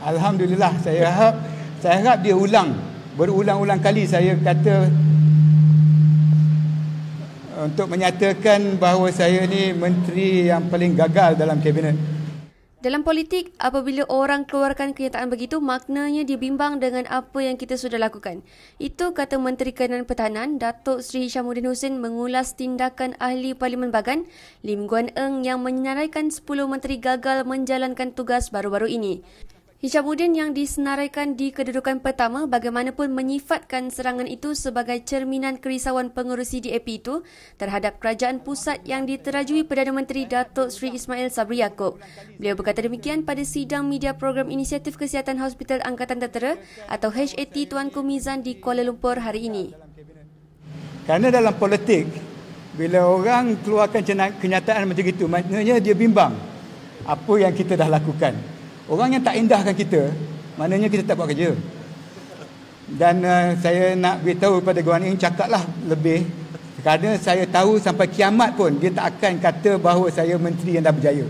Alhamdulillah saya harap saya harap dia ulang berulang-ulang kali saya kata untuk menyatakan bahawa saya ni menteri yang paling gagal dalam kabinet. Dalam politik, apabila orang keluarkan kenyataan begitu, maknanya dibimbang dengan apa yang kita sudah lakukan. Itu kata Menteri Kanan Pertahanan, Datuk Sri Syamuddin Hussein mengulas tindakan Ahli Parlimen Bagan, Lim Guan Eng yang menyenaraikan 10 menteri gagal menjalankan tugas baru-baru ini. Hijabuddin yang disenaraikan di kedudukan pertama bagaimanapun menyifatkan serangan itu sebagai cerminan kerisauan pengurusi DAP itu terhadap kerajaan pusat yang diterajui Perdana Menteri Datuk Sri Ismail Sabri Yaakob. Beliau berkata demikian pada sidang media program Inisiatif Kesihatan Hospital Angkatan Tentera atau HAT Tuan Mizan di Kuala Lumpur hari ini. Karena dalam politik, bila orang keluarkan kenyataan macam itu, maknanya dia bimbang apa yang kita dah lakukan. Orang yang tak indahkan kita, maknanya kita tak buat kerja. Dan uh, saya nak beritahu kepada Guan Yin, cakaplah lebih. Kerana saya tahu sampai kiamat pun, dia tak akan kata bahawa saya menteri yang dah berjaya.